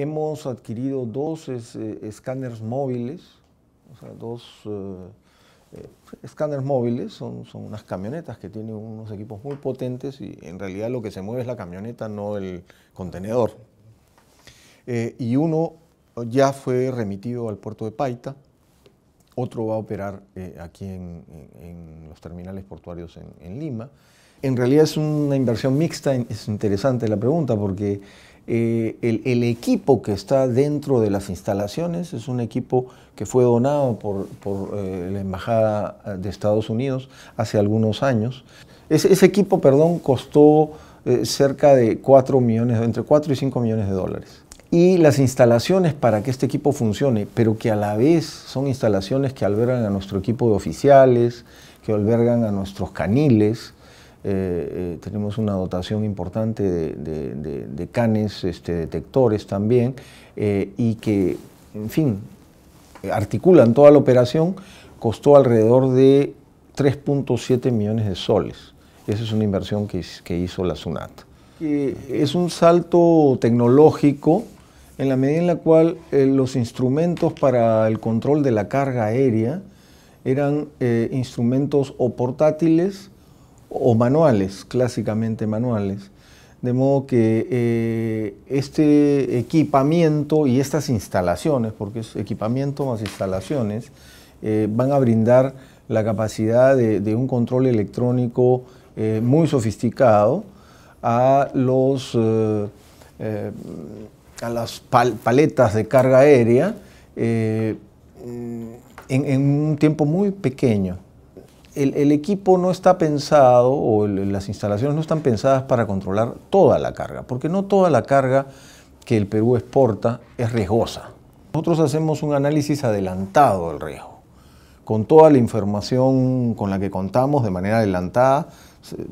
Hemos adquirido dos eh, escáneres móviles, dos eh, eh, escáneres móviles, son, son, unas camionetas que tienen unos equipos muy potentes y en realidad lo que se mueve es la camioneta, no el contenedor. y uno ya fue remitido al puerto de Paita, otro va a operar aquí en, los terminales portuarios en, en Lima. En realidad es una inversión mixta, es interesante la pregunta porque eh, el, equipo que está dentro de las instalaciones es un equipo que fue donado por, eh, la Embajada eh, de Estados Unidos hace algunos años. Ese, equipo, perdón, costó cerca de 4 millones, entre 4 y 5 millones de dólares. Y las instalaciones para que este equipo funcione, pero que a la vez son instalaciones que albergan a nuestro equipo de oficiales, que albergan a nuestros caniles, eh, eh, tenemos una dotación importante de, canes, este, detectores también, eh, y que, en fin, articulan toda la operación, costó alrededor de 3.7 millones de soles. Esa es una inversión que, hizo la SUNAT. es un salto tecnológico en la medida en la cual los instrumentos para el control de la carga aérea eran instrumentos o portátiles o manuales, clásicamente manuales. De modo que eh, este equipamiento y estas instalaciones, porque es equipamiento más instalaciones, eh, van a brindar la capacidad de, un control electrónico eh, muy sofisticado a, los, a las paletas de carga aérea en un tiempo muy pequeño el, equipo no está pensado o las instalaciones no están pensadas para controlar toda la carga, porque no toda la carga que el Perú exporta es riesgosa. Nosotros hacemos un análisis adelantado del riesgo, con toda la información con la que contamos de manera adelantada,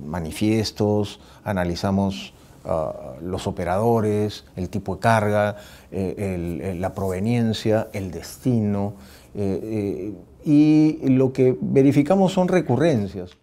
manifiestos, analizamos Ah, los operadores, el tipo de carga, eh, eh, la proveniencia, el destino. Eh, y lo que verificamos son recurrencias.